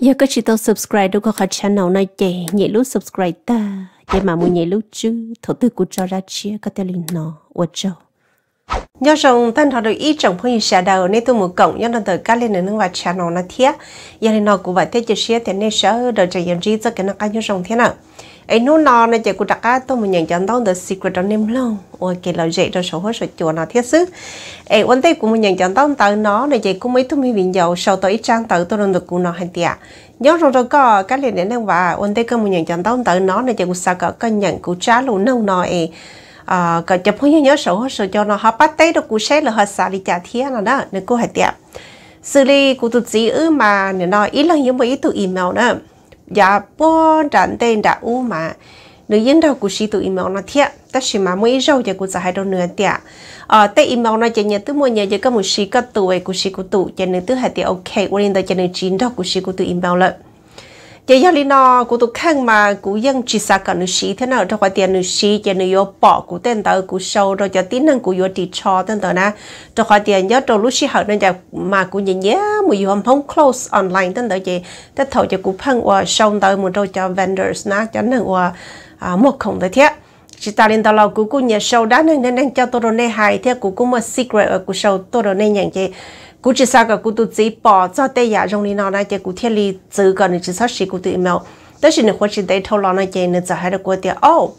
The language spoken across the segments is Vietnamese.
giờ có chị tao subscribe đâu có khả channel này chị nhảy lúc subscribe ta vậy mà muốn nhảy lúc chứ thổ tư của cho ra chia có thể linh nó ở châu nhớ rằng tan thọ được ít trong phong sẽ đầu nên tôi muốn cộng nhớ nó từ các lên nâng và channel nó thiết giờ thì nó cũng vậy thế chỉ share thế nên sợ đợi chờ yên riêng cho cái nó cái nhớ rằng thế nào ấy nô nọ này chỉ của đặc cá tôi mình nhận chọn tao the secret đó nem long ôi cái lời dạy đó số hết số chùa nó thiết sức ấy vấn đề của mình nhận chọn tao tao nó này chỉ cũng mấy tôi mình viện dầu sau tới trang tới tôi làm được của nó hay tiệt nhớ rồi rồi có cái liền đến đang và vấn đề của mình nhận chọn tao tao nó này chỉ của sao có cái nhận của trả luôn nâu nọ ấy à cái chụp hình nhớ số hết số cho nó họ bắt tay được của xe là họ xả đi trả thiết là đó nên cô hay tiệt xử lý của tụt gì ư mà nó nói ít lần như mấy tụi email nữa giả bó tràn tên đã u mà nữ yên đầu của sĩ tụ email nó thiệt tất sĩ mà mỗi râu giờ của giải hai đầu nửa tiệt ờ tê email nó chỉ nhớ tới mua nhớ giờ có một sĩ có tuổi của sĩ của tụ cho nên tới hai tiệt ok ổn định tới cho nên chín đầu của sĩ của tụ email lợi giờ giao lý nó cú tu khăn mà cú dân chỉ xa cả nữ sĩ thế nào trong khoa tiền nữ sĩ giờ nữ yếu bỏ cú tên tờ cú sâu rồi giờ tín năng cú yếu đi cho tên tờ na trong khoa tiền giờ trong lúc sĩ học nên giờ mà cú nhìn nhé mà yếu không close online tên tờ gì tất thầu cho cú phân qua sâu tờ một đôi cho vendors na cho năng qua một không tờ thiết chỉ ta lên tao lâu cú cụ nhà sâu đó nên nên cho tôi rồi này hài thế Cú cụ mà secret ở cụ sâu tôi rồi này nhận gì chỉ กูจะสักกูตัวจีปอจะแต่ยาตรงนี้นะนะเจ้ากูเที่ยวลีจือกันจะสักสิกูตัวอีเมล但是呢，或许在头脑那间呢，就还得过点哦。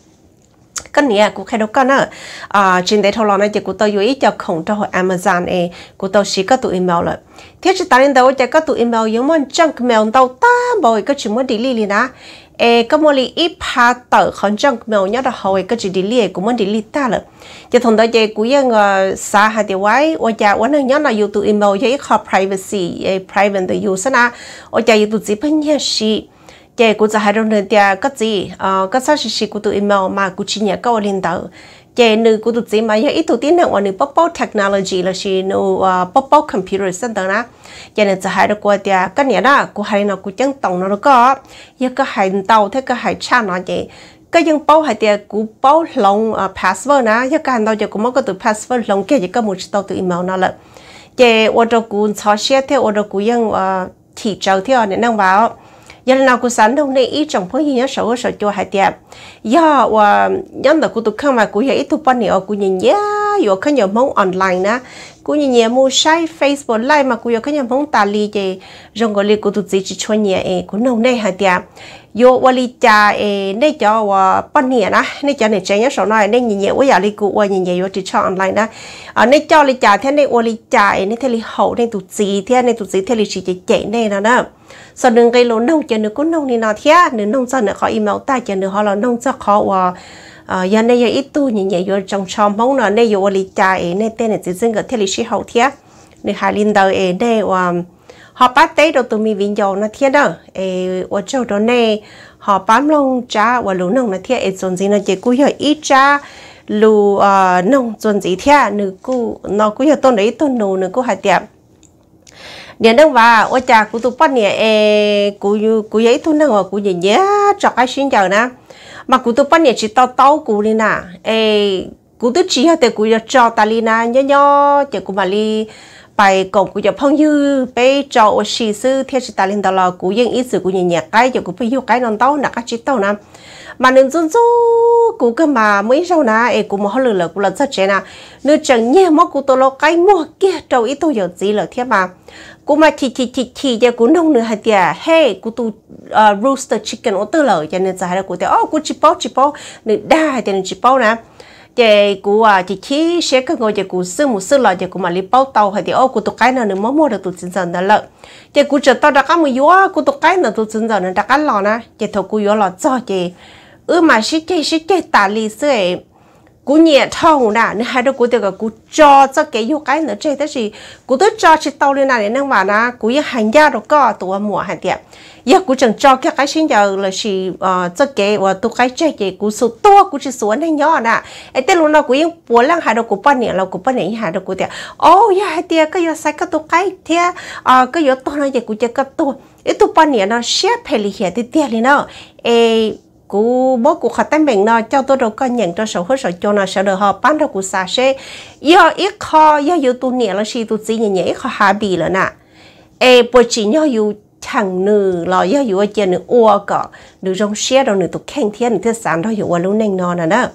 cái này cũng khai đâu cái nữa à trên đây thâu lo này thì cũng tôi dùng cho không cho Amazon ấy cũng tôi xí cái tụ email rồi thế thì tại nên đâu cho các tụ email giống như junk mail đâu ta bởi cái chuyện muốn delete liền á ê có một lý ít phá khẩn trương mèo nhớ là hồi có chỉ đi lìa của mình đi lìa ta lợ cho thằng đó chơi của dân xã hai tiêu quái ôi cha ôi nó nhớ là youtube email cho ít privacy ê private the na ôi cha youtube chỉ bên nhà xí chơi của giờ hai đồng tiền có gì ờ có sao xí xí của email mà của chị nhà câu lên đầu chế nữ của tụi chị mà giờ ít tụi tin hàng ở nữ technology là chị nữ popo computer center na chế nữ sẽ hai được qua thì cái này đó của hai nó của chân tổng nó được có giờ cái hai tàu thế cái hai cha nó chị cái dân bao hai tiệt của bao long password na giờ cái hàng tàu giờ cũng mất cái từ password long cái chỉ có một tàu từ email nó là chế order của sao xe thế order của dân chỉ trâu thế ở này năng vào giờ nào cũng sẵn đông này ít trồng phong nhớ sầu sầu cho hai tiệm giờ và nhân là cũng tụt không mà cũng vậy tụt bao nhiêu cũng nhìn nhớ giờ không nhiều mong online nè, cũng nhìn nhớ mua sai facebook live mà cũng giờ không nhiều mong tali gì rồi gọi là cũng tụt gì chỉ cho nhớ ấy cũng nông này hai tiệm yo wali cha e ne cho wa pan nia na ne cha ne chen ya so na ne ni ye wa ya li ku wa ni ye yo ti cha online na a ne cho li cha the ne wali cha e eh, ne the li hậu ne tu chi the ne tu chi the li chi che che ne na na so đừng cái lỗ nông cho nữa cũng nông thì nó thế nữa nông cho nữa khó im máu ta cho nữa họ là nông cho khó wa ờ giờ này giờ ít tu như vậy rồi trong xóm mong nó này giờ li cha e eh, ne tên này chỉ riêng cái thế lịch sử học thế này hai linh đầu eh, này ne wa họ bắt tay đầu tụi mi vinh dầu nó thiết đó ê ở chỗ đó này họ bám lông cha và lũ nông nó thiết ê dồn gì nó chỉ cúi hỏi ít cha lũ ờ nông chuẩn gì thiết nữ cú nó cúi hỏi tôn đấy tôn nô nữ cú hai đẹp. điện đông và ở cha cú tụi bắt nè ê cú cú giấy thun nông và cú gì nhé cho cái xin chờ nè mà cú tụi bắt nè chỉ tao tao cú đi nè ê cú tụi chỉ hỏi tụi cú cho ta li nè nhớ nhớ chỉ cú mà li bài cổ của phong như bé cho ô xì thiết sĩ ta lên đó là cú yên ít sự của phải yêu cái non tàu là các chị tàu nè mà nên dân du cú cơ mà mấy rau nà ấy mà họ lừa là cú là rất trẻ nè nếu chẳng nhẹ mà cú tôi lo cái mua kia trâu ít tôi giờ gì là thế mà cú mà chỉ chỉ chỉ chỉ cho cú nông nữa hay tiệt hey cú tu rooster chicken ô tư lợ cho là cú tiệt oh cú chỉ bao chỉ bao nên đa hay chỉ bao nè chị cụ à chị chỉ sẽ cứ ngồi chị cụ sư một sư là chị cụ mà đi bao tàu hay thì ô cụ tụ cái nào nữa mới mua được tụ chính giờ đó lợn chị cụ chờ tao đã có một yoa cụ tụ cái nào tụ chính giờ nữa đã cái lò nè chị thầu cụ yoa lò cho chị ư mà sĩ chị sĩ chị tả lý sư ấy cú nhẹ thâu nè nên hai đứa cú được cái cú cho cho cái yêu cái nữa chơi thế gì cú tới cho chỉ tàu lên này nên mà nè cú yêu hàng gia đồ có tụi mùa hàng tiệm giờ cú chẳng cho cái cái sinh giờ là chỉ ờ, cho cái và ờ, tụi cái chơi cái cú số to cú chỉ số này nhỏ nè ấy tên luôn là cú yêu bốn lăng hai đứa cú bao nhiêu là cú bao nhiêu hai đứa cú tiệm ô giờ hai tiệm cái giờ sai cái tụi cái thế à ờ, cái giờ to này giờ cú chơi cái to ấy tụi bao nhiêu nó xếp hệ lý hệ thì tiệm này nó ấy cú bố cú khát tay mình nọ cho tôi đâu có nhận cho sầu hết sầu cho nó sẽ được họ bán đâu cú xa xe do ít kho do yêu tu nhẹ là si tu chỉ nhẹ nhẹ khó hạ bì là nè ê bố chỉ nhau yêu chẳng nữ lo do ở chơi nữ ua cọ nữ rong xe đâu nữ tụ khen thiên nữ thiết sản đâu yêu luôn nên nọ nè đó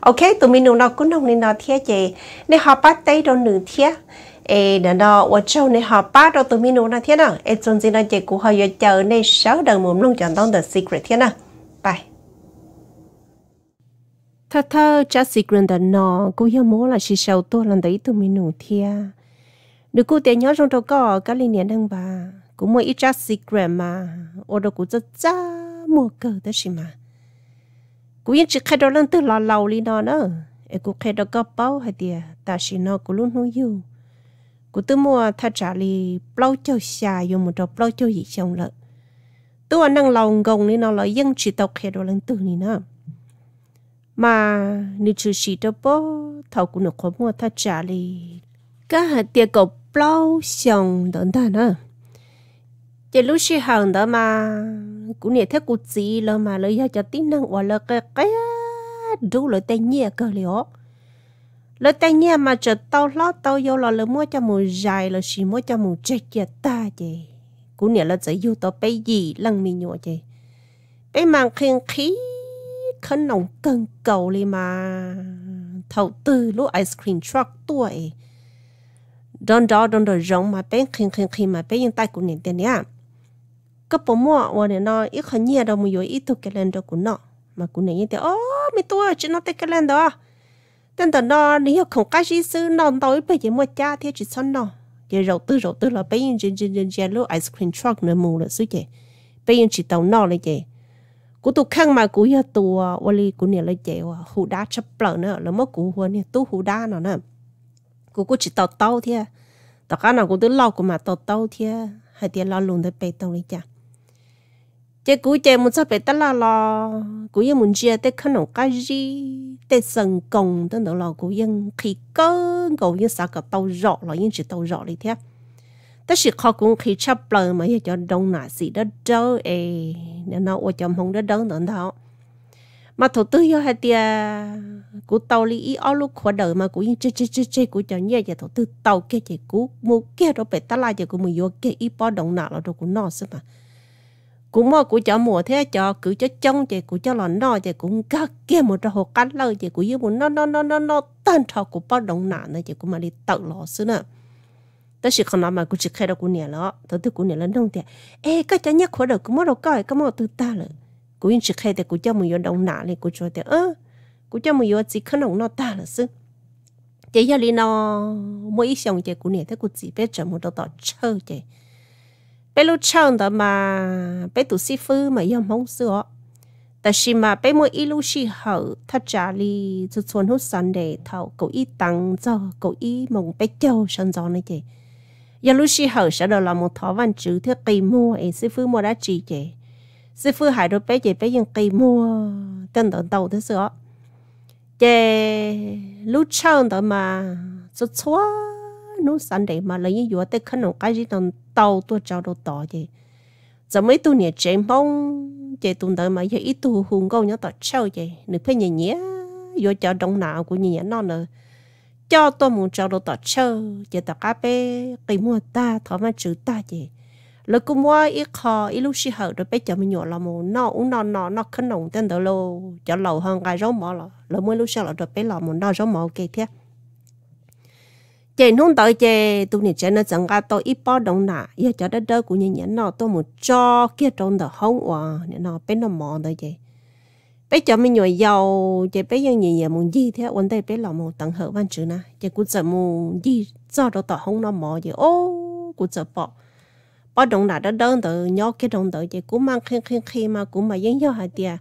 ok tụi mình nó cũng nông nên nọ thiết gì nè họ bắt tay đâu nữ thiết ê đàn nọ ở châu nè họ bắt đâu tụi mình nó thiết nào ê chọn gì nó chơi cú họ yêu chờ nè sáu đồng mồm luôn chọn tông the secret thiết nào bye thơ thơ cha sĩ gần đó nọ cô hiểu mô là chỉ sầu tôi lần đấy tụi mình nụ thia được cô tiền nhớ trong đầu cỏ cái linh niệm đang bà cô mua ít cha sĩ gần mà ô đồ cô rất cha mua cờ đó gì mà cô yên chỉ khai đó lần từ lò lầu đi nọ nữa em cô khai đó có bao hay tiề ta chỉ nọ cô luôn nuôi yêu cô tự mua thà trả li bao cho xà dùng một trò bao cho gì xong lợ tôi năng lòng gồng đi nọ là dân chỉ tộc khai đó lần từ này nữa mà nữ chủ xí đó bố thầu cũng được khóm mua ta trả lì các hạt tiền cậu bao xong đơn ta à, chỉ lúc xí hàng đó mà cũng nhẹ theo cụ gì là mà lấy ra cho tính năng hoặc là cái cái đủ lời tay nhẹ cơ liệu lời tay nhẹ mà chờ tao lót tao vô là lời mua cho mù dài là xí mua cho mù chết chết ta chị cũng nhẹ là chỉ yêu tao bây gì lăng mi nhọ chị bây mang khen khí khăn nóng cần cầu li mà thầu tư lũ ice cream truck tuổi đón đó đón đó rong mà bé khinh khinh khinh mà bé yên tay của nền tiền nhá cấp bố mua và nền nó ít khó nhiều đâu mà yếu ít thuộc cái lên đó của nó mà của nền yên tiền ô mi tôi chỉ nó tới cái lên đó tên tờ nó nếu không cái gì sư nó tối bây giờ mua cha thì chỉ son nó giờ rầu tư rầu tư là bé yên chỉ chỉ chỉ lũ ice cream truck nữa mù là suy chị bé yên chỉ tàu nó là vậy cú tu mà cú ya tu wali cú nè lấy chè à, hú đá chấp lợ nữa là mất cú hú nè tu hú đá nó nè cú cú chỉ tàu tàu thia tàu cá nào cú tu lau cú mà tàu tàu thia hay tiền lo lùn tới bê tông lấy chả cú chế muốn sắp bê tông là lo cú ya muốn chia tới khăn nó cái gì tới công tới đó là cú yên khí cơ cậu yên sao cả tàu rọ là yên chỉ tàu rọ lấy thia ta chỉ khó cũng khi chấp lời mà giờ cho đông nà gì đó đâu ê nên nó ôi chồng không đó đâu nữa đó mà thổ tư yo hai tia cú tàu lý ý ao lúc khóa đời mà cú yên chê chê chê chê cú cho nhẹ giờ thổ tư tàu kia chỉ cú mua kia đó bể ta lại giờ cú mua yo kia ý bỏ đông nà là rồi cú nọ xí mà cú mua cú cho mua thế cho cứ cho trông chỉ cú cho lò nọ chỉ cú cá kia một trò hồ cát lời chỉ cú yêu muốn nọ nọ nọ nọ nọ tan thọ cú bỏ đông nà nữa chỉ cú mà đi tàu lò xí nữa ta chỉ còn nói mà cũng chỉ khai đâu cũng nhẹ lắm tớ thì cũng nhẹ lắm đông tiền ê cái trái cũng mất đâu coi cái mất từ ta rồi cũng chỉ khai thì cũng cho mình đồng nã lên cho tiền ơ cũng cho mình vô chỉ khăn đồng nó ta là sư chỉ cho đi nó mỗi ít xong chỉ cũng nhẹ thế chỉ biết chậm một đầu tỏ chơi chỉ bé lúc chơi đó mà bé tụ sĩ phu mà yêu mong sữa ta chỉ mà bé mỗi ít lúc chỉ hậu ta trả đi cho chuẩn hút sẵn để thầu cậu ít tăng cho cậu ít mong bé châu sẵn gió này chỉ giờ lúc xí hở sẽ là một thọ văn chữ thứ kỳ mua ấy sư phụ mua đã chỉ chế sư phụ hải rồi bé chế bé dân kỳ mua tên tận tàu thế sữa chế lúc sau đó mà số số nó sẵn để mà lấy như vậy tới khăn nó cái gì tận tàu tôi cháu đồ tỏ chế giờ mấy tu nhẹ chế mong chế tu đợi mà giờ ít tu hùng câu nhớ tỏ sau chế nửa phải nhẹ nhẹ vô cho đông nào của nhẹ nhẹ non rồi cho tôi muốn cho đồ tỏ chơ giờ tỏ cá bé cái mua ta thọ mà chữ ta gì lỡ cũng mua ít khó ít lúc xí hở rồi bé cho mình nhỏ là mù nó uống nó nó nó khấn nồng tên đó lô cho lâu hơn cái rau mò là lỡ mua lúc sau là rồi bé là mù nó rau mò kì thế chị nung tới chị tụi nít chị nó chẳng cả tôi ít bao đồng nà giờ cho đất đỡ của nhân nhân nó tôi muốn cho kia trong đó không hòa nó bên nó mò tới chị bây giờ mình nhồi dầu chỉ bây giờ nhìn giờ muốn gì thế vấn đề bây giờ một tận hưởng văn chữ na chỉ cũng giờ muốn gì do đó tỏ không nó mò gì ô cũng giờ bỏ bỏ đồng nào đó đơn tự nhỏ cái đồng tự chỉ cũng mang khi khi khi mà cũng mà dính nhau hai tia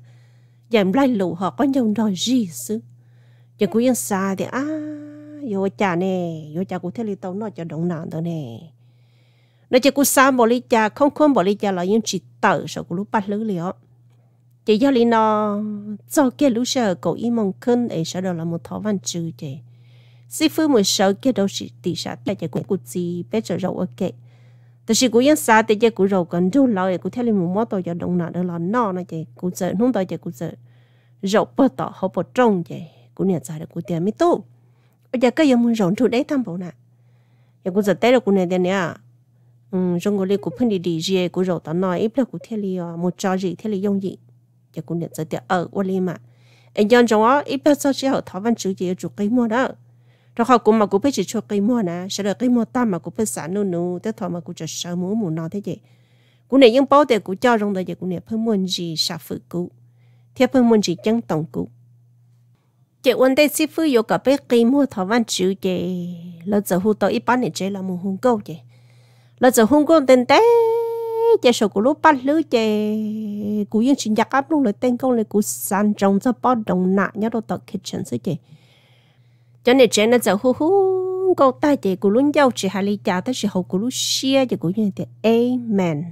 giảm lại lụ họ có nhau nói gì chứ chỉ cũng yên xa thì à vô cha nè vô cha cũng thấy li tao nói cho đồng nào đó nè nó chỉ cũng xa bỏ li cha không không bỏ li cha là những chỉ tự sợ cũng lúc bắt lứ liền chị do lý nó cho cái lũ sợ cổ y mong khân ấy sợ đó là một thó văn chữ chị sư phụ một sợ kia đâu chỉ tỷ sát tại chị cũng cụ gì bé cho rậu ở kệ tại chị cũng yên sát tại chị cũng rậu cần đâu lâu cũng theo lý một mót tôi cho đồng nào đó là nó này chị cũng sợ không tôi chị cũng sợ rậu bơ tỏ họ bơ trông chị cũng nhận ra được cũng tiền mới tốt bây giờ cái giờ muốn rộn trụ đấy tham bảo nè giờ cũng giờ tới rồi cũng này tiền nè à. ừ trong cái lý cũng phân đi đi gì cũng rậu tao nói ít là cũng theo lý ờ, một trò gì theo lý dùng gì giờ cũng nhận ra tiệt ở ô li mà anh dân trong đó ít biết sao chỉ họ thảo văn chữ gì chủ cây mua đó rồi họ cũng mà cũng biết chỉ cho cây mua nè sẽ được cây mua ta mà cũng biết sản nô nô tới thọ mà cũng cho sợ mua mua nó thế gì cũng này những bao tiền cũng cho trong đời giờ cũng này phân muốn gì sao phụ cụ theo phân muốn gì chân tổng cụ chị quân tây sĩ phu yêu cả biết cây mua thảo văn chữ gì lỡ giờ hú tới ít bán này chế là mua hung câu gì lỡ giờ hung câu tên tên chế sổ của lúc bắt lứ chế cú yên chuyện giặc áp lúc lời tên công lời cú sàn trồng cho bó đồng nạ nhá đồ tờ kitchen sư chế cho nên chế nó giờ hú hú câu tai chế của lúc giàu chế hai lý trả tới sự hậu của lúc xia chế của yên thì amen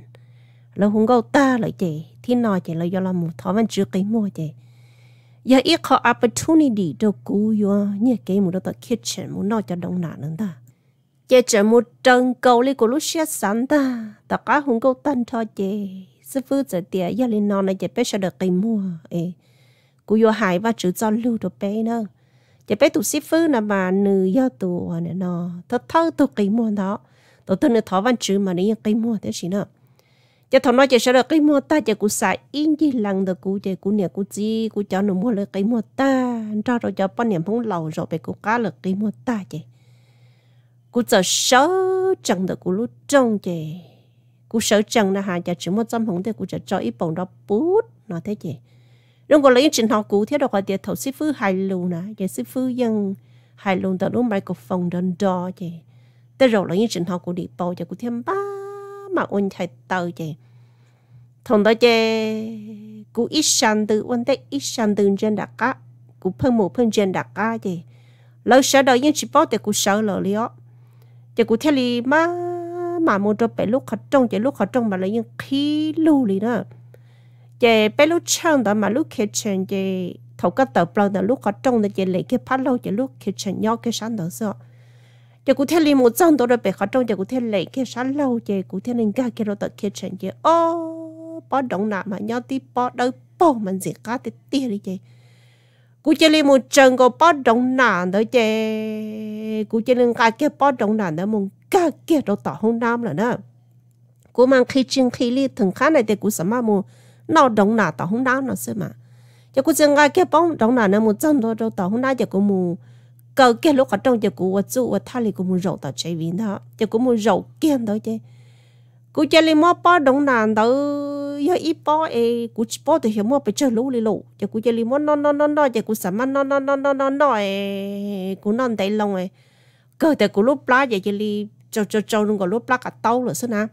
là hùng câu ta lời chế thì nói chế là do là một thói văn chưa cái mua chế giờ ít có opportunity đâu cú yo như cái một đồ tờ kitchen muốn nói cho đồng nạ nữa ta giờ trở một trần cầu lên của lúc xét sẵn ta ta cá hùng cầu tân cho chị sư phụ giờ tiệt giờ lên non này giờ bé sẽ đợi cái mua ấy cú vô hại và chữ cho lưu được bé nữa giờ bé tụ sư phụ là mà nữ giờ tụ à này nó thật thơ tụ cái mua đó tụ thân là thọ văn chữ mà này cái mua thế gì nữa giờ thằng nói giờ sẽ đợi cái mua ta giờ cú xài in gì lăng được cú giờ cú nè cú gì cú cho nó mua lại cái mua ta cho rồi cho bao niệm phong lâu rồi bé cú cá được cái mua ta vậy cú giờ sợ chẳng được cú lúc trong chị cú sợ chẳng là hai giờ chỉ một trăm hồng thế cú giờ cho ít bông đó bút nó thế chị đúng có lấy chuyện họ cú thế đó có tiền thầu sư phụ hai luôn nè vậy sư phụ dân hai luôn tao đúng mày có phòng đơn đo chị thế rồi lấy chuyện họ cú đi bầu cho cú thêm ba mà ôn thầy tàu chị thằng đó chị cú ít sang từ ôn thế ít sang từ trên đặc cá cú phân một phân trên đặc cá chị lâu sợ đó nhưng chỉ bảo để cú sợ lỡ lió chỉ cụ thể li má mà mua cho bé lúc khó trông chỉ lúc khó trông mà lấy những khí lưu nữa chỉ bé lúc chân đó mà lúc khi chân chỉ thầu cái tờ bao đó lúc khó trông thì lấy cái phát lâu chỉ lúc khi nhau cái sáng đó rồi chỉ cụ thể li một chân đó rồi bé khó trông chỉ cụ thể lấy cái sáng lâu chỉ cụ thể nên cái cái đó tờ khi chân chỉ ô bỏ động mà nhau tí bỏ đâu bỏ mình gì cả thì tiếc đi cú chơi lên một chân có bó đồng nản thôi chứ cú chơi lên cái kia bó đồng nản đó mong cái kia đâu tỏ hông nam là nữa cú mang khi chân khi li thường khá này thì cú sắm mà mù nó đồng nản tỏ hông nam là sao mà giờ cú chân cái kia bó đồng nản nó một chân đó đâu tỏ hông nam giờ cú mù cờ kia lúc ở trong giờ cú vật chủ vật thali cú mù rậu tỏ chơi vín đó giờ cú mù rậu kia thôi chứ cú chơi lên mò bó đồng nản đó yo ipo e cú ipo thì hiểu mua bị chơi lú lì lú giờ cú chơi lì mua non non non non giờ cú sa ăn non non non non non non e cú non tay long e cơ thì cú lúc lá giờ chơi lì cho cho cho luôn còn lúc lá cả tàu rồi xí na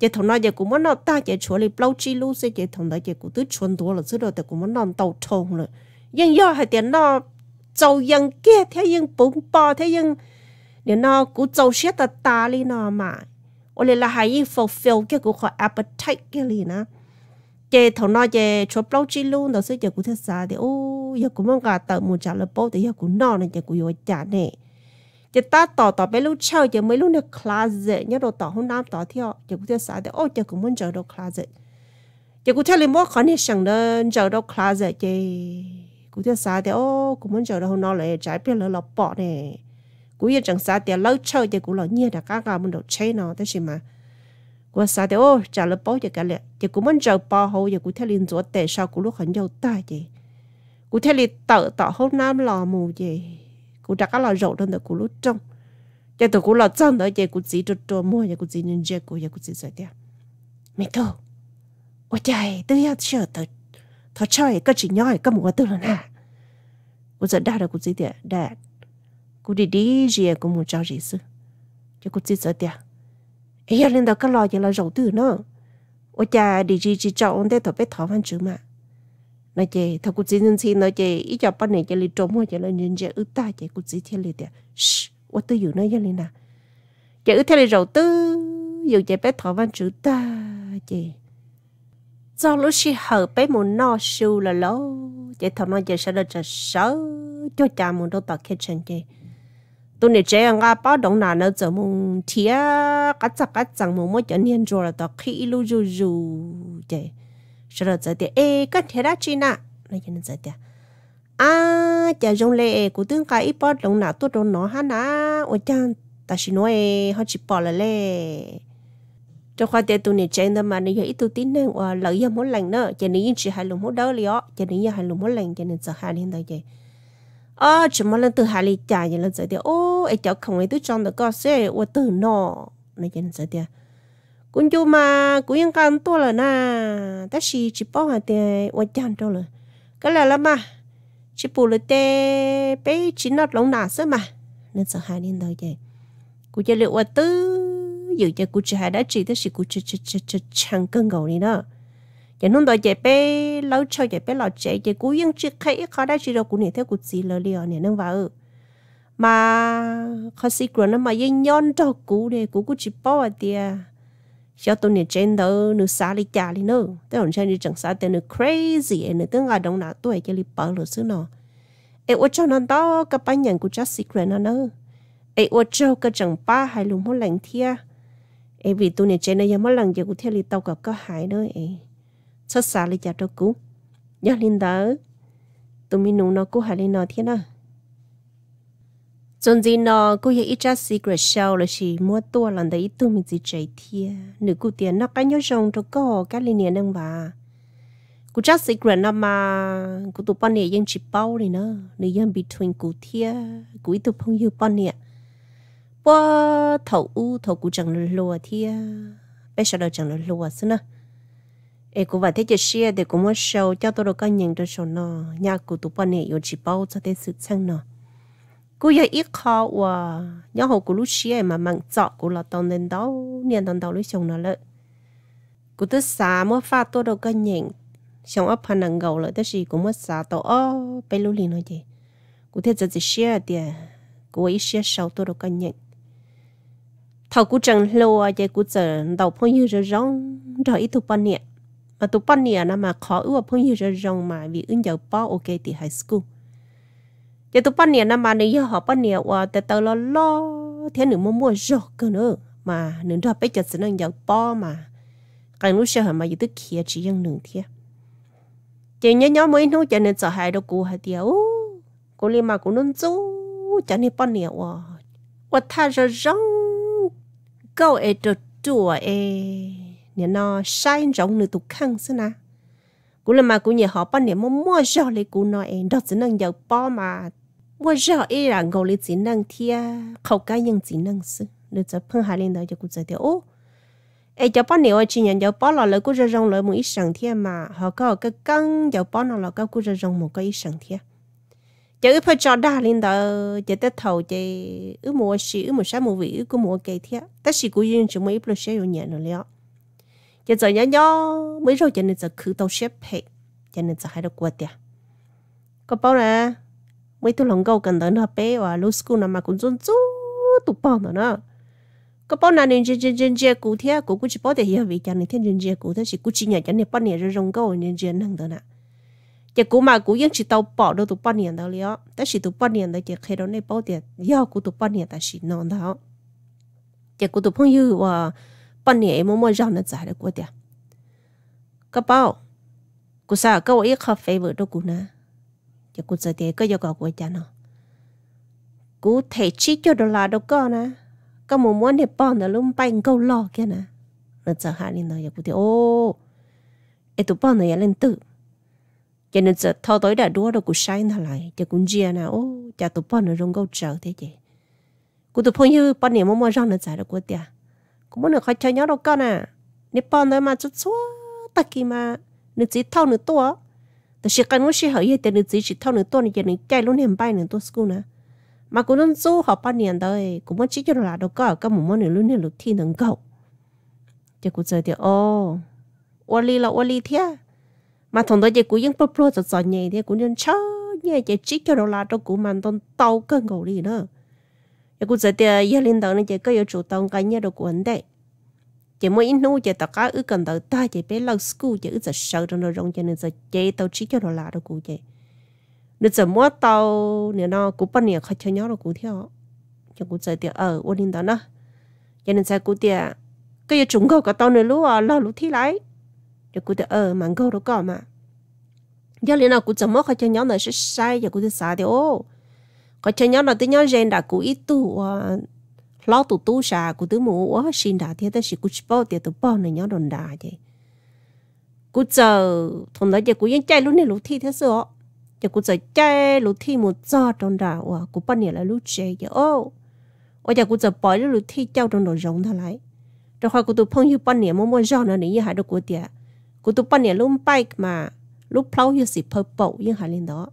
giờ thằng nó giờ cú muốn nó ta giờ chua lì bao chi lú xí giờ thằng nó giờ cú tứ chuồn đua rồi xí rồi thì cú muốn non tàu thùng rồi nhưng do hay tiền nó trâu dân kia thế dân bún bò thế dân để nó cú trâu xét ta ta lì nó mà 我哋啦係要 fulfill 嘅嗰個 appetite na chế thằng nó chế chốt bao chi luôn đó sẽ chế cũng thiết xa thì ô giờ cũng mong cả tờ muốn trả lời bao thì giờ cũng nọ này chế cũng vừa trả nè chế ta tỏ tỏ bé lúc sau giờ mấy lúc này closet nhớ đồ tỏ hôm nam tỏ theo giờ cũng thiết xa thì ô giờ cũng muốn chờ đồ closet giờ cũng theo liền mỗi khoản này sáng đơn chờ đồ closet chế cũng thiết xa thì ô cũng muốn chờ đồ hôm nọ lại trái biết là lọc bỏ nè cũng giờ chẳng xa thì lâu sau chế cũng là nhiên là các gà muốn đồ chơi nó thế gì mà 我啥的哦，炸了包就干了，结果们就包好，结果他连做带烧咕噜很有大的，我他连倒倒好那么老母的，我大家老肉的那咕噜重，这都我老脏的，结果自己就琢磨，结果自己能结果，结果自己在的，没头，我在都要晓得，他吃一个只鸟一个蘑菇了呢，我在大的我自己的，大，我的第一也跟我找认识，结果自己在的。ấy giờ lên đầu cái lo gì là rầu tử nữa ô cha đi gì chỉ cho ông đây thọ bé thọ văn chữ mà nói chị thọ cụ chỉ nhân xin nói chị ít cho bọn này chị lấy trộm hoa chị lấy nhân chị ướt ta chị cụ chỉ thiên lấy tiền shh ô tư dụ nói giờ lên nào chị ư thiên lấy rầu tư dù chị bé thọ văn chữ ta chị do lúc xí hở bé muốn no siêu là lâu chị thọ nói chị sẽ được trả sớ cho cha muốn đâu tao khen chân chị tôi nè chơi nga bao đồng nào nó giờ mùng thía cắt chặt cắt chẳng mùng mỗi chân hiền rồi là tao khi lu ru ru chế sau đó giờ thì ê cắt thế đó chi nè nói chơi nên giờ thì à chả dùng lệ của tương cái ít bao đồng nào tôi đồng nó hả nà ôi chang ta xin nói họ chỉ bảo là lệ cho khoa tiền tôi nè chơi nó mà nè giờ ít tôi tin nên lợi giờ muốn lành nữa chơi nên chỉ hai lùm mỗi đó liền cho nên giờ hai lùng mỗi lành cho nên giờ hai liền đó vậy à chỉ muốn lên từ hà li trả vậy là giờ thì ô ấy cháu không ấy tôi chọn được có xe từ nọ này giờ giờ thì cũng chú mà cũng yên can tôi là na ta chỉ chỉ bảo hà thì ô chọn rồi cái là lắm chỉ bù lại tê bé chỉ nó lỏng nà sớm mà nên sợ hai nên đâu vậy cũng chỉ liệu ô tư cũng chỉ hai đã chỉ ta chỉ cũng chỉ chỉ chỉ chỉ chẳng cân gầu đi giờ nung đôi chế bé lâu cho chế bé lâu chế chế cú yên chế khai khó đã chỉ đâu cú này theo cú gì lời liều này nâng vào mà khó xí cửa nó mà yên nhon cho cú để cú cú chỉ bỏ đi à cho tôi này trên đó nó xa đi chả đi nữa tôi không xem đi chẳng xa tên nó crazy nó tương lai à đông nào tôi chơi đi bỏ lỡ xứ nó ai ủa cho nó đó các bạn nhận của just secret nó nữa ai ủa cho cái chẳng ba hai luôn mỗi lần thia ai vì tôi này trên đây giờ mỗi lần giờ cũng theo đi tàu cả có hại nữa ai cho xả lý giả cho cú nhớ lên đó tụi mình nung nó cú hà linh nó thế nào chọn gì nó cú hiểu ít ra secret show là chỉ mua tua lần đấy tụi mình chỉ chạy thia nữ cú tiền nó cái nhớ rồng cho cô cái liên niệm đang bà cú chắc secret nó mà cú tụi bọn này yên chỉ bao này nữa nữ dân between cú thia cú tụi phong yêu bọn này bơ thầu u thầu cú chẳng lừa thia bé giờ đâu chẳng lừa xí nữa e cũng vậy thế chứ xia để cũng muốn sâu cho tôi được cái nhận được số nó nhà cụ tụ bọn này yêu chỉ bao cho thế sự chăng nọ, cô giờ ít khó quá nhớ hồ cụ lúc xia mà mang chọ cụ là tông đến đâu, niên tông đâu lúc chồng nọ lợi cụ tôi xả mua pha tôi được cái nhận xong ấp hàng nàng gầu lợi thế gì cũng muốn xả tôi ô bây lúc liền nói gì cụ thế chỉ xia thì cụ ấy xia sâu tôi được cái nhận thầu cụ chẳng lâu à vậy cụ chờ đầu phong như rồi rong rồi ít thuộc bọn này mà tụ bao nhiêu năm mà khó ước phong như rồi rong mà vì ứng giờ bao ok thì high school giờ tụ bao nhiêu năm mà nếu họ bao nhiêu à ờ, tại tao lo lo thế nữa mua mua rồi cơ nữa mà nữa rồi bây giờ sẽ nên giờ bao mà cái lúc sau mà giờ tức kia chỉ dân nữa thế chị nhớ nhớ mấy nô cho nên sợ hại đâu cô hay ú, cô li mà cô nôn chú cho nên bao nhiêu à và tha rồi rong câu ấy cho chùa ấy nhà nó sai rộng nửa tụ khăn xí na cũng là mà cũng nhà họ bao niệm mua mua rau lấy cú nói em đó chỉ năng giàu bao mà mua rau ấy là ngồi lấy chỉ năng thia khẩu cái nhân chỉ năng xí để cho phân hai lên đó cho cú chơi theo ô ai cho bao nhiêu chỉ nhận giàu bao là lấy cú rau rong lấy một ít sẵn thia mà họ có cái cân giàu bao nào là có cú rong một cái ít sẵn thia chỉ ước phải cho đa lên đó chỉ tới thầu chỉ ước mua xí ước mua sáng mua vị ước mua cái thia tất sĩ cú duyên chỉ mới ít lo xe rồi nhận rồi liệu giờ giờ nhá nhó mấy rồi giờ nên giờ cứ tàu xếp hệ giờ nên hai đâu quật tiệt bao nè mấy tu lòng gâu cần tới nó bé và lúc school nào mà cũng run chú tụ bao nữa nữa có bao nè nên trên trên trên trên cụ thế cụ cũng chỉ bao để hiểu vì cho nên thiên trên trên cụ thế chỉ chỉ nhận cho nên bao rồi rong gâu nên trên năng tới nè chỉ cụ mà cụ yên chỉ tàu bỏ đâu tụ bao nhiêu đâu lió ta chỉ tụ bao nhiêu chỉ khi đó nên bao tiền do cụ tụ bao nhiêu ta chỉ non đó chỉ cụ phong như và 半年默默让那仔的过点。个包，古啥个我一喝肥味都古呢，也古这点个要搞国家呢。古提起就到拉到个呢，个默默的帮的拢白够老个呢，那这下里呢也古的哦，哎都帮的也能得。cho nên giờ thao tối đã đua đâu cũng sai thà lại cho cũng chia nào ô cha tụi bọn nó rong câu chờ thế chị cũng tụi phong như mua mua rong nó giải được quá tiệt ก c ũ น g muốn được khỏi chơi nhớ đâu con à nếu มาจุดซัวตะกี้มาหนึ่ง n ีเท่าหนึ่งตัวแต่เชื่อกันว่าเชื่อเหยียดแต่หนึ่งจีชีเท่าหนึ่งตัวนี่จะนึ่งใจลุ้นเห็นไปหนึ่งตัวสกูนะ มากูนั่งซู้หอบปานเนียนเลยกูมันชิจนลาดก็ก็หมุนมันหนึ่งลุ้นเนี่ยลุนที่หนึ่งเก่าจะกูเจอเดี๋ยวโอ้วลีละวันลีเทียมาถงตัวจะกูยังปลุกปลุกจะสอนใหญ่เทียกูยังชอบเนี่ยจะชิจนลาดกูมันต้องเตาเกินเกาหลีเนอะ也顾在的一领导呢，这个要主动干些的管的。这么一弄，这大家一跟到大，这别老师顾这一直手中的容易呢，这这都只叫他拉的顾这。你怎么到你那古半年还吃鸟了股票？这顾在的呃，我领导呢，也能在顾的，个要中国个到你路啊，老路提来，这顾的呃，蛮高的高嘛。要领导顾怎么还吃鸟呢？是晒，这顾的啥的哦。có chơi nhớ là tới nhớ gen đã cú ít ờ, tu lo tu tu sa cú tứ mù ó ờ, xin đã thế tới sĩ cú bỏ tiệt tu bỏ này nhớ đồn đã vậy cú chờ thằng đó giờ cú yên chạy luôn này lúc thi thế sao ờ. giờ cú giờ chạy lúc thi một giờ đồn đã ó cú bao nhiêu là lúc chơi giờ ô ô giờ cú giờ bỏ lúc thi cháu đồn đồ rộng thà lại rồi khỏi cú tu phong như bao nhiêu mua mua rau nữa này như hai đồ cú tiệt cú tu bao nhiêu lúc bike mà lúc plow như sĩ purple như hai lên đó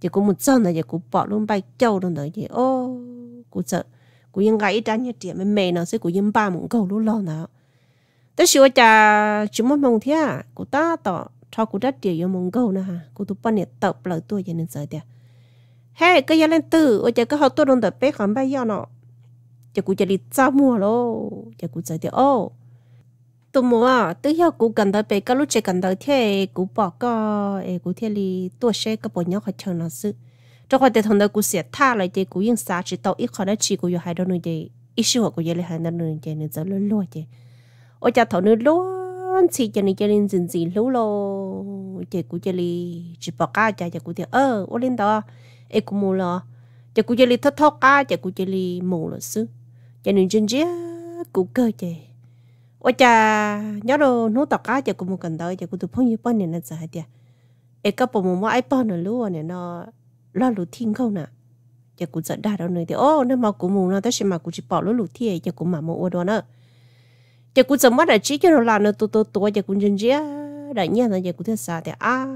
chỉ có một chân này chỉ có bỏ luôn bay châu luôn đấy chỉ ô cũng sợ cũng yên gãy ra như trẻ mình mẹ nó sẽ cũng yên ba mong cầu luôn nào tới sửa cha chúng mình mong thế à của ta tỏ cho của đất địa yêu mong cầu nè ha tụi bạn này tập lời tôi cho nên sợ tiệt hey cái gia lên từ ôi cái họ tôi luôn tập bé khám bay yêu nó chỉ cũng chỉ đi ra mua lo chỉ cũng sợ tiệt ô tôi mua à tôi hiểu cú cần tới bé các lúc chơi cần tới thế cú bỏ có ấy cú thế li tôi sẽ các bộ nhau khỏi chờ nó sự trong khoảng thời gian đó cú sẽ tha lại thì cú yên xa chỉ tàu ít khỏi đó chỉ cú yêu hai đôi người ít xíu hoặc cú yêu hai đôi người thì nên giờ luôn luôn chứ ở nhà thằng nữa luôn chỉ cho nên cho nên dần dần lú lo thì cú chơi đi, chỉ bỏ cá chơi chơi cú thì ờ ở lên đó ấy cú mua lo chơi cú chơi đi, thất thóc cá chơi cú chơi đi, mua lo sự cho nên chân chứ cú cơ chơi ô cha nhớ đồ nô tạc cá chả cũng một cần tới chả cũng tụi phong như bọn này nó giải tiệt ấy các bộ mồm ai bọn nó lúa à này nó lo lú thiên không nè chả cũng giận đa đâu nữa thì ô nó mà cũng mồm nó tới xem mà chỉ bỏ lú lú thiên chả cũng mà mồm ô đó nữa cũng giận mất là chỉ cho nó làm nó tụt tụt tụt chả cũng chân chia đại nhiên là chả cũng thiết sao thì à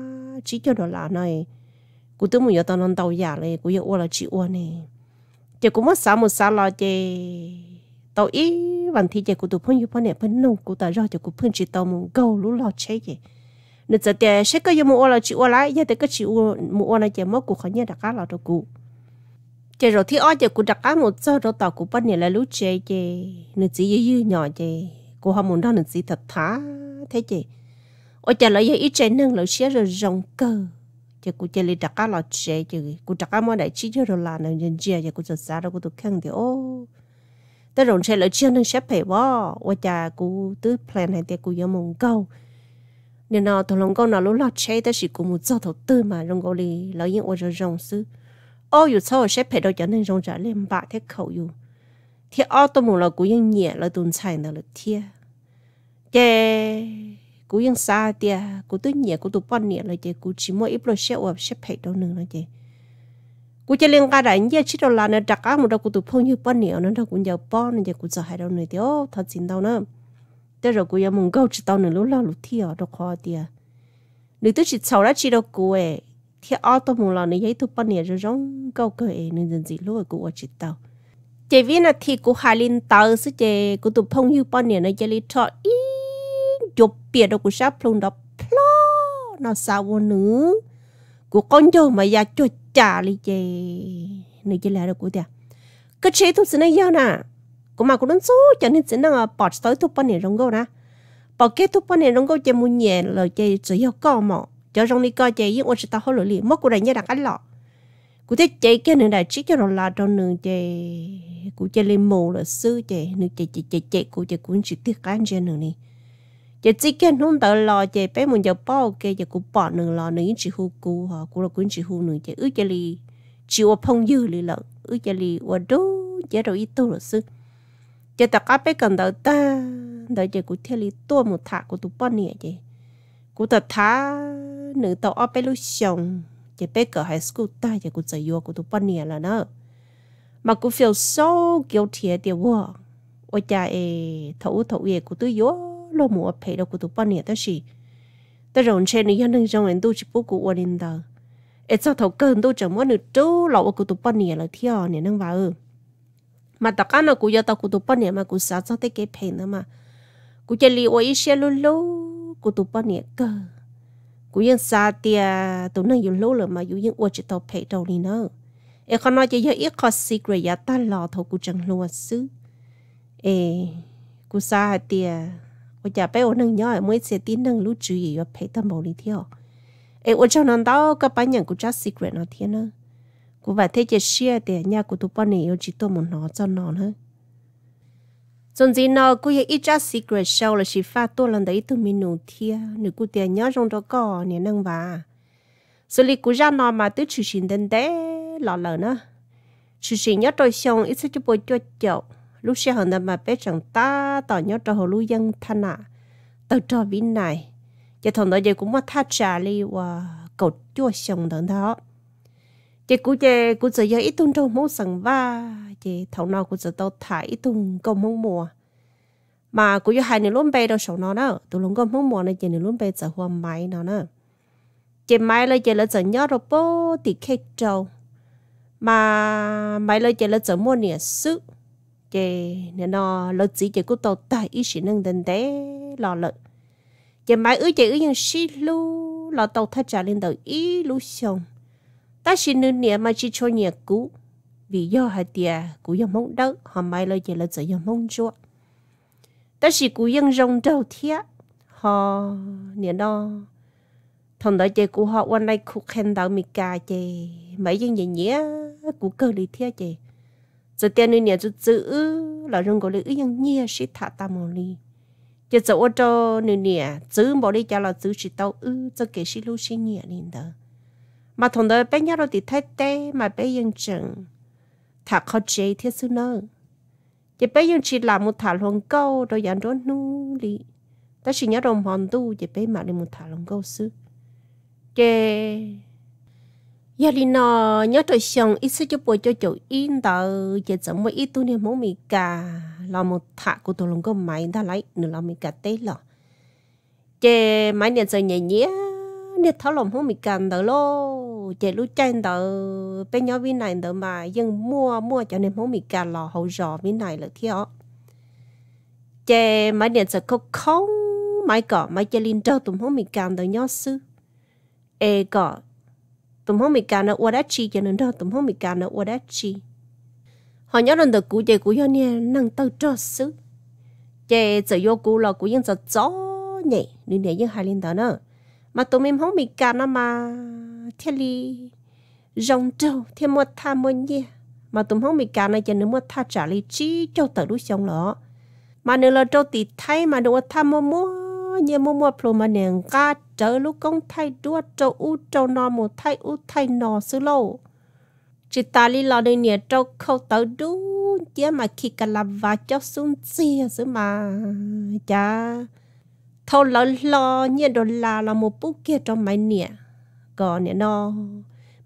chỉ cho nó làm này cũng tưởng giờ tao nằm tàu giả này cũng giờ ô là chỉ ô này chả cũng mất sao một sao lo chê tàu ít วันที่เจ้ากูตัวพ่นอยู่พ่นเนี่ยพ่นนุ่งกูตาเราเจ้ากูเพื่อนจีตอมึงเการู้หลอดใช่ยังนึกจะแต่ใช่ก็ยังมัวเราจีวัวไรยังแต่ก็จีวัวมัวนะเจ้ามัวกูเขาเนี่ยดักก้าเราตัวกูเจ้าเราที่อ้อเจ้ากูดักก้าหมดเจ้าเราต่อกูพ่นเนี่ยแล้วรู้เจ้เจ้นึกจียื้ยื้หน่อยเจ้กูหาหมุนด้านนึกจีถัดท้าเท่เจ้โอ้เจ้าเรายังอีเจ้นึ่งเราเชื่อเราจงเกอ chứ cô chơi đặt cá lọt xe chứ cô đặt cá món đại chi cho rồi là nên chơi chứ cô sợ sao đâu cô tôi khăng thì ô tới rồi sẽ lại chưa nên xếp phải vó và cha cú tứ plan hay tiệc cú yêu mong câu nên nó thằng lòng câu nào lúc lọt chơi tới chỉ cú một giờ thầu tư mà rong câu đi lỡ những ô rồi rong sư ô dù sao xếp phải đâu cho nên rong trả lên bạc thế khẩu dù thì ô tôi muốn là cú yên nhẹ là tồn tại nào là thiê chê cú yên xa tiệt cú tứ nhẹ cú tụ bắn nhẹ là chê cú chỉ mỗi ít rồi xếp ập xếp phải đâu nữa là chê กูจะเลี้ยงกันได้ยี่ชิดเราเนี่ยจักรมันเรากูตัวพ่อยืป้อนเหนียวนั่นเรากูจะป้อนนั่นจะกูจะให้เราเนี่ยเดียวทัดสินเราเนี่ยแต่เรากูยังมึงก็จะตอนหนึ่งรู้เราลุที่อ่ะเราคอเดียหรือตัวชิดเสาแล้วชิดเรากูเอที่อ้อตัวมึงเราเนี่ยยี่ตัวป้อนเหนียวจะร้องก็เกยหนึ่งจนสิรู้กูว่าชิดเราเจวินาทีกูหาลินเตอร์สิเจกูตัวพ่อยืป้อนเหนียวเนี่ยจะลิทออีจบเปียดกูชอบพลุนดอกพลอน่าสาวนึงกูก้นโยมาอยากจุด chả lý chê nữ chê lẽ được cô tiệt Cứ chế thu sinh này yêu nè cô mà cô đến số cho nên sinh năng bỏ tới thu bao nhiêu rong gấu nè bỏ cái thu bao nhiêu rong gấu chê muốn nhẹ lời chê chỉ yêu co mỏ cho rong đi coi chê ôn sự ta hơi lười liền mất cô đại nhớ đặc ăn lọ cụ thế chê cái nữ đại trí cho rồi là cho nữ chê cụ chê lên mù là sư chê nữ chê chê chê chê cụ chê cũng chỉ tiếc cái chê nữ này giờ chỉ cần không tới lo giờ bé mình giờ bao cái giờ cũng bỏ nửa lo nửa chỉ hú cú ha, cũng là cũng chỉ hú nửa giờ ước giờ li chỉ có phong dư li lợn ước giờ li qua đố giờ rồi ít tu rồi sư giờ tất cả bé cần đợi ta đợi giờ cũng theo li tua một thả của tụi bao nè giờ cũng tập thả nửa tàu ở bé lúc xong giờ bé cỡ high school ta giờ cũng chơi vô của tụi bao nè là nó mà cũng feel so guilty điều quá ôi cha ê thấu thấu về của tôi vô lo mua phải đâu của tụ bao nhiêu đó shi, ta rồng trên này nhân rồng anh tôi chỉ bố của anh em đó ít sao thầu cơn tôi chẳng muốn được chú lọ của tụ bao nhiêu là theo nè nâng vào mà tất cả nó cũng do tao của tụ mà cũng sao sao tới cái phe nữa mà cũng chỉ li ôi xe lô lô của tụ bao nhiêu cơ cũng yên xa tia tụ nâng yên lô rồi mà yên ôi chỉ tao phe đâu đi nữa ê con nói chỉ giờ ít có secret ya ta lọ thầu cũng chẳng lo xứ ê cũng xa tia 我家被我能要，每次点能录制也要陪他毛里跳。诶，我就能到个把人个家 secret 那天呢，我把这些事的，人家我都把你有几多么拿着拿呢。总之呢，我也一家 secret 少了是发多人的一头没弄天，你我点人用着搞，你能吧？所以我让那嘛都出现等待老了呢，出现要着想，一次就不着急。lúc xe hòn đầm mà bé chẳng ta tỏ nhớ cho hồ lưu dân thân à tớ cho vĩ này giờ thằng nói giờ cũng mà thắt trà li và cột chua sông đợn đó chị cú chị cú giờ giờ ít tung trong mũ sừng va chị thằng nào cú giờ tao thải ít tung công mông mùa mà cú giờ hai nửa luôn bê đâu sầu nó nữa tụi lông công mông mùa này chị nửa luôn bê giờ hoa máy nó nữa chị máy là chị là giờ nhớ rồi bố thì khách trâu mà máy là chị là giờ mua nè sức chị nè nó lỡ chỉ chị cũng tàu tài ý sĩ nâng đến thế lò lợ chị mai ư chị ư nhưng xí lu lò tàu thật trả lên đầu ý lu xong ta xí nữ nè mà chỉ cho nhẹ cũ vì do hai tia cũ yêu mong đất họ mai lời chị lỡ chỉ dòng mong chúa ta xí cũ dân rong đầu thía họ nè nó thằng đó chị cũ họ quan lại khu khen đầu mì cà chị mấy dân gì nhé cũ cơ đi thía chị giờ tiền nữa chú giữ là rừng của lữ yên nhia sĩ thả ta mồ li giờ giờ ô tô nữa nè giữ bỏ đi cho là giữ chỉ tàu ư cho kể sĩ lưu sĩ nhia liền đó mà thằng đó bé nhau rồi thì thay tê mà bé yên chừng thả khó chế thiết sư nơ giờ bé yên chỉ làm một thả luồng câu rồi dán đó nu ta chỉ nhớ đồng hòn giờ thì nó nhớ trời xong ít sẽ cho bồi cho chỗ in tờ giờ chấm mấy ít tu niệm mong mì cả là một thả của tôi lòng có máy ta lấy nữa là mì cả tê lọ chè máy nè giờ nhẹ nhẹ nè tháo lòng mong mì cả tờ lô chè lúc trên tờ bên nhỏ bên này tờ mà dân mua mua cho nên mong mì cả lò hậu rò bên này là theo chè máy nè giờ không không máy cỏ máy chè linh trâu tụm mong mì cả tờ nhớ sư e cỏ tụm không mình cả nó uất chi cho nên đó tụm không mình cả nó uất chi họ nhớ lần đầu cũ chơi cũ do nè nâng tao cho xứ chơi giờ vô cũ là cũ yên giờ gió nhỉ đi nè như hai lên đó nữa mà tụm em không mình cả nó mà thiên lý rong trâu thiên mua tha mua nhỉ mà tụm không mình cả nó cho nên mua tha trả lý chi cho tờ đuôi xong lọ mà nữa là trâu tì thay mà đồ tha mua mua nhớ mua mua plu mà nèng cá trở lúc công thay đua trâu u trâu nọ một thay u thay nọ xứ lô chỉ ta li lò đi nè trâu khâu tớ đu chế mà khi cả làm và cho xuống chia xứ mà chả thâu lò lò, nhớ đồ là là một bút kia cho mày nè còn nè nò,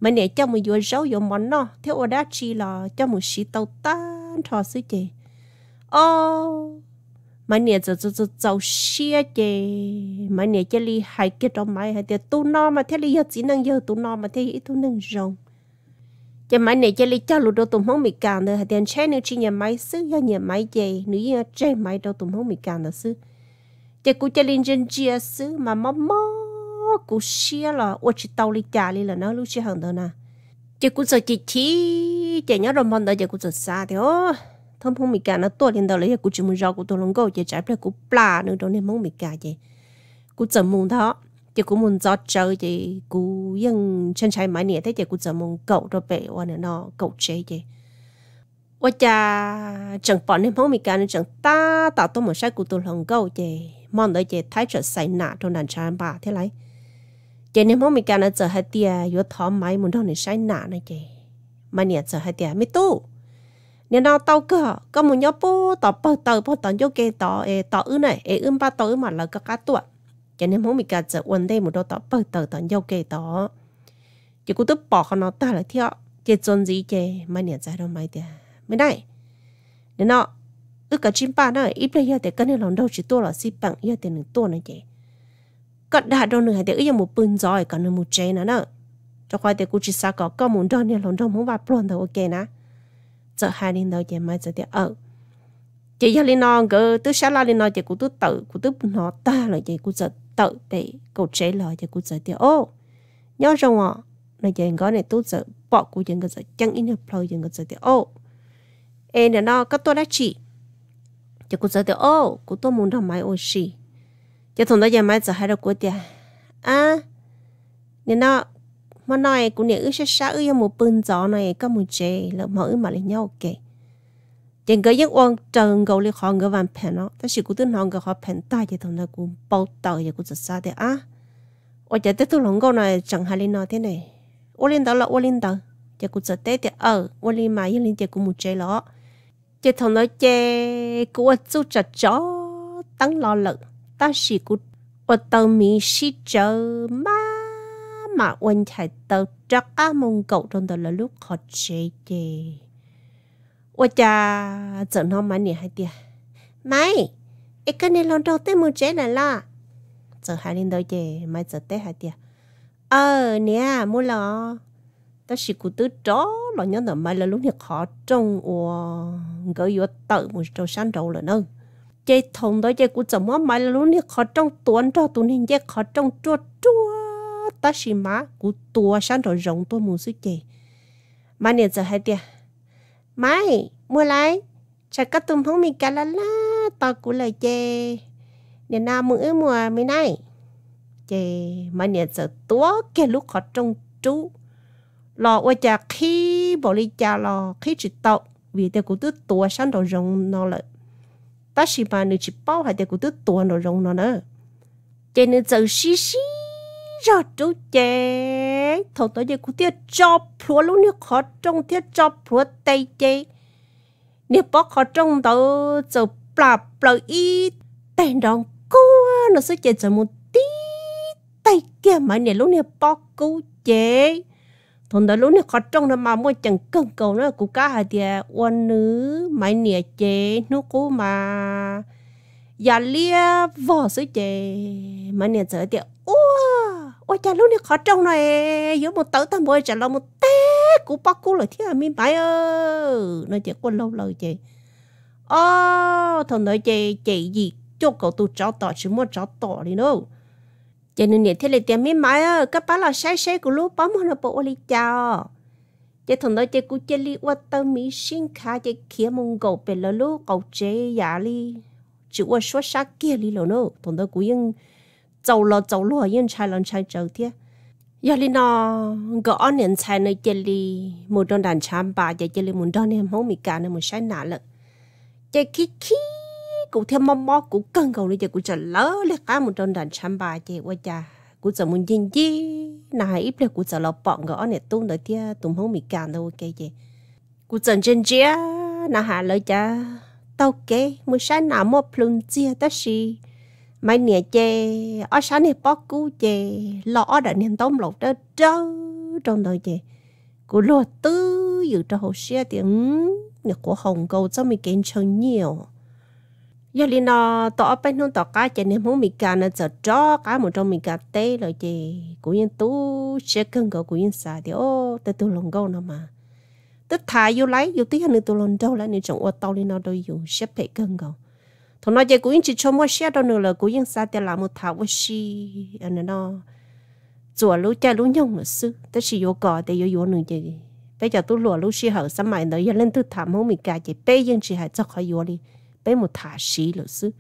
mày nè cho một vừa râu vừa mòn nò theo ở đã chỉ là cho một xí tàu tan thò xứ chị ô mấy nè giờ giờ giờ giàu xia chê mấy nè chê li hai kia trong mấy hai tiệt tu no mà thế li giờ chỉ năng giờ tu no mà thế ít tu năng rồng chê mấy nè chê li cho lụt đâu tụm không bị cản nữa hai tiền chê nữa chỉ nhà máy xứ do nhà máy chê nữ nhà chê máy đâu tụm không bị cản nữa xứ chê cú chê li chân chia xứ mà mò mò cú xia là ô chỉ tàu li trả li là nó lúc xia hàng đó nè chê cú giờ chỉ chỉ chê nhớ rồi mòn đó chê cú giờ xa thì ô thông phong mì cả nó tua lên đó lấy cú chim rau của tôi lông gấu chỉ trái phải cú bla nữa đó nên mông mì cả vậy cú chấm mông đó chỉ cú mông gió chơi chỉ cú yên chân trái mãi nè thấy chỉ cú chấm mông cậu đó bể qua nè nó cậu chơi vậy và cha chẳng bỏ nên mông mì cả nên chẳng ta tạo tôi một sai cú tôi lông gấu chỉ mong đợi chỉ thái trở sai nã trong đàn trai bà thế này chỉ nên mông mì cả nó trở hai tia yếu thó máy muốn đâu này sai nã này chỉ mà nè trở hai tia mới tu nên nó tao cơ có một nhóm bố tao bơ tao bơ tao nhớ kê tao ê tao này ê ưm ba tao mà là cái cá tuột cho nên không bị cá chết quên đây một đôi tao bờ tao tao nhớ kê tao chỉ cũng tức bỏ nó ta là theo chỉ chọn gì chê mà nhận ra đâu mày tiền mấy này nên nó ư cả chim ba nó ít bây giờ để cái này lòng đâu chỉ tua là xí bằng giờ để nửa tua này chê cắt đa đôi nửa thì để ư một bưng gió, còn nửa một chê nữa nữa cho khoai để cũng chỉ sao có có muốn đơn này lòng đâu muốn vào plon đâu ok nè giờ hai linh đầu giờ mai giờ thì ở chỉ giờ linh nó cứ tứ sáng la linh nó chỉ cũng tứ tự cũng tứ nó ta là chỉ cũng giờ tự để cậu chế là chỉ cũng giờ thì ô nhớ rồi à là giờ ngó này tứ giờ bỏ của giờ cái giờ chẳng in hợp lâu giờ cái giờ thì ô em là nó có tôi đã chỉ chỉ cũng giờ thì ô cũng tôi muốn làm máy ô xì chỉ thằng đó giờ mai giờ hai đâu của tiền à nên nó mà nói cũng nhớ sẽ xa ư một bưng gió này có một chế là mở mà lấy nhau kì chẳng cái giấc oan trần gầu lấy họ người vàng phèn nó ta chỉ có tin họ người họ phèn ta chỉ thằng nó cũng bao tàu giờ cũng rất xa thế à ở chợ tết thu lòng gầu này chẳng hay lên nó thế này ô lên đó là ô lên đó giờ cũng rất tết thì ở ờ, ô lên mà yên lên giờ có một chế lọ chỉ thằng nó chế cũng ở chỗ chợ chó tăng lo lợn ta chỉ cũng ở tàu mì xí chợ mà mà quên chạy tớ chắc á mông cậu trong đó là lúc khó chế chế. Ôi cha, giờ nó mà nè hai tia. Mày, ấy cái này lần đầu tiên mù chế là la. Giờ hai linh đâu chế, mày giờ tết hai tia. Ờ, nè, mua lò. Tớ chỉ cụ tứ chó, lò nhớ là mày là lúc nhật khó trông ồ, gỡ yếu tự mù trâu sáng trâu là nâng chơi thùng đó chơi cũng chấm mà mày là lúc này khó trong tuần cho tụi nên chơi khó trong chua chua ta chỉ má cú tua sang rồi rộng tôi muốn suy chị mà nè giờ hay tiệt mày mua lại chả cắt tùm không mình cả là la ta cú lời chê nè na mượn ước mùa mình này chê mà nè giờ tua cái lúc họ trông chú lò ở nhà khi bỏ đi chả lò khi chỉ tậu vì tiệt cú tức tua sang rồi rộng nó lại ta chỉ má nữ chỉ bao hai tiệt cú tức tua rồi rộng nó nữa chê nữ giờ xí xí cho chú chế thầu tới giờ cũng tiếc cho phúa lúc nè khó trông tiếc cho phúa tây chế nè bó khó trông đó giờ bà bà y tên đòn cua nó sẽ chế giờ một tí tay kia mà nè lúc nè bó cú chế thằng đó lúc nè khó trông nó mà mua chẳng cần cầu nó cũng cả hai tia quan nữ mày nè chế nó cú mà già dạ lia vỏ sứ chế mày nè giờ tiệt ô ôi cha lúc này khó trông này giữa một tớ ta mới trả lòng một té cú bóc cú lời thiết mi bái ơ nói chị quân lâu lời chị ô thằng nói chị chị gì cho cậu tụ chó tỏ chứ mua chó tỏ đi đâu chị nên nhiệt thế là tiền mi bái ơ các bác là sai sai của lúc bấm hơn là bộ ly chào chị thằng nói chị cú chơi li qua tâm mi sinh khá chị kia mông cậu về lỡ lúc cậu chế giả li chịu qua số sát kia li lỡ nữa thằng nói cú yên 走了走了，人才人才走的。giờ li nó gõ anh nhận sai nơi chơi li một đòn đàn chạm bà giờ chơi li một đòn em không bị cả nên một sai nã lợ chơi khi khi cụ thêm mong mò cụ cần cầu nữa giờ cụ chờ lỡ là cả một đòn đàn chạm bà chơi qua cha cụ chờ muốn gì gì nà ít là cụ chờ lọ bọn gõ này tung đợi tia tụm không bị cả đâu ok chị cụ chờ chân chia nà hà lỡ cha tao kế một sai nã mò plung chia ta xì mấy nè chê ở sáng nè bó cú chê lo ở đợt nè tôm lột đó trớ trong đời chê của lo tứ dự cho hồ xe thì nè của hồng cầu cho mình kiến chân nhiều giờ liền nó tỏ bên nó tỏ cá chê nè muốn mình cả nó giờ cho cá một trong mình cả tê rồi chê của yên tú xe cân cầu của yên xài thì ô tê tu lồng câu nó mà tức thà vô lấy vô tí hơn nữa tu lòng đâu lại nè chồng ô tàu liền nó đôi dù xếp phải cân cầu thằng nó chơi cũng chỉ cho mua xe đâu nữa là cũng sao để làm một thảo một xí anh nó chùa lũ cha lũ nhông mà sư tới xí vô cỏ để vô vô nữa chơi bây giờ tôi lùa lũ xí hở sao mày nữa giờ lên tôi thảm không bị cả chơi bây giờ chỉ hay cho khỏi vô đi bây một thả xí lũ sư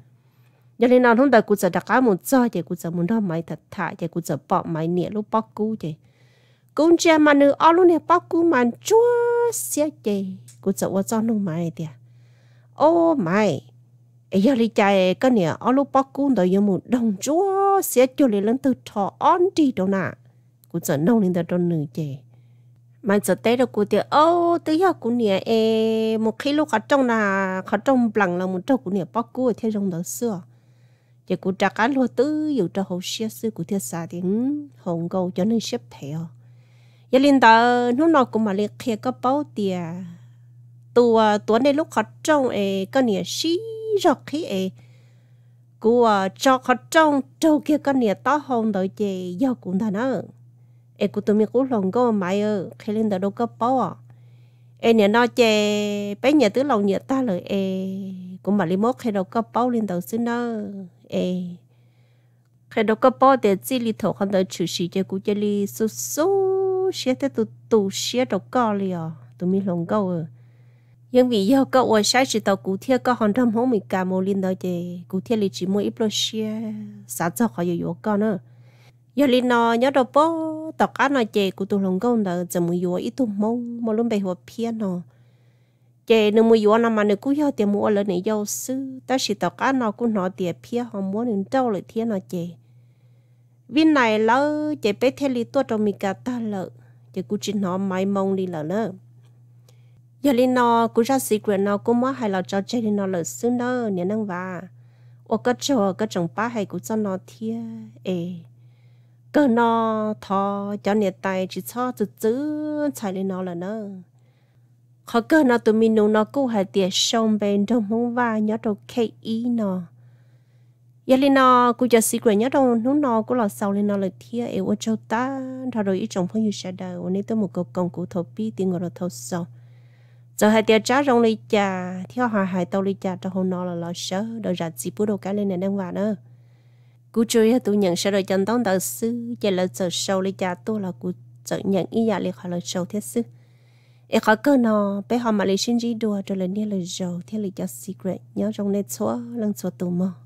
giờ lên nào không đợi cũng giờ đặt cá một trái, chơi cũng giờ muốn đó mày thật thả chơi cũng giờ bỏ mày nhẹ lũ bỏ cú chơi cũng chơi mà nữa ở lũ này bỏ cú mà chúa xe chơi cũng giờ qua cho nó mày đi oh my giờ đi chạy cái nè ở lúc bóc cung đời yếm một đồng chúa sẽ cho lấy lần từ thọ on đi đâu nà, cũng sợ nông lên tới trong nửa chè mà giờ tới đâu cũng tiếc ô tới giờ cũng nè e một khi lúc họ trong nà, họ trong bằng là một trâu cũng nè bóc cung theo trong đó xưa chỉ cũng trả cá lúa tứ dù cho hậu xe sư của thiết xa thì hồng cầu cho nên xếp theo giờ lên tới nó nó cũng mà lên kia có bao tiền tua tua này lúc họ trong cái nè xí khí khi ấy à cho khó trong trâu kia con nè to hồng đợi chị giao cũng ta nữa em cũng tụi mình cũng lòng có mãi ơ khi lên đó đâu có bao à em nè nó chè bé nhà tứ lòng nhà ta lời em cũng mà đi mốt khi đâu có bao lên đầu xứ đó em khi đâu có bao để chỉ đi thổ khăn đợi chịu sĩ cho cũng chơi đi số số xe tới tụ tụ xe đâu có liền à tụi mình lòng có ơ có chỉ 因为以后个我开始到古天个杭州好没感冒领导的，古天里只么一不些，啥子还有药膏呢？要领导要到包，到干那姐古都龙宫的，怎么有一肚蒙，莫论被我骗了。chị nếu mua yếu nằm nếu cứ yêu tiền mua lên này yêu sư ta chỉ tao cá nó cũng nó tiền phía họ muốn nên trâu lại thiên nó chị vì này lỡ chị bé thế li tua trong mình cả ta lỡ chị cứ chỉ nó mãi mong đi lỡ nữa giờ lên nó cũng ra sĩ quyền nó cũng mới hai lão cho chơi lên nó lỡ xương đó nhớ năng và ô cái chỗ cái chồng ba hay cũng cho nó thia ê cơ nó thò cho nhiệt tay chỉ cho từ từ chạy lên nó là nó khó cơ nó tụi mình nó cũng hay tiền sông bên trong mông va nhớ đâu kê ý nó giờ lên nó cũng cho sĩ quyền nhớ đâu nó nó cũng là sau lên nó là thia ê ô châu ta rồi ít chồng phong như sẽ đời ô nấy tôi một câu công cụ thổ bi tiếng người thổ sầu giờ hai tia chả rong li chà theo hòa hai tàu li chà cho hôm nọ là lo sợ đợi ra chỉ bút đầu cái lên này đang vào nữa cú chơi tôi nhận sẽ rồi chân tông tờ sư giờ là giờ sâu li chà tôi là cú chợ nhận ý giả dạ li khỏi là sâu thiết sư e khỏi cơ nọ bé họ mà li xin gì đùa rồi lên nia là giàu thiết li chà secret nhớ trong nét số lần xóa tù mò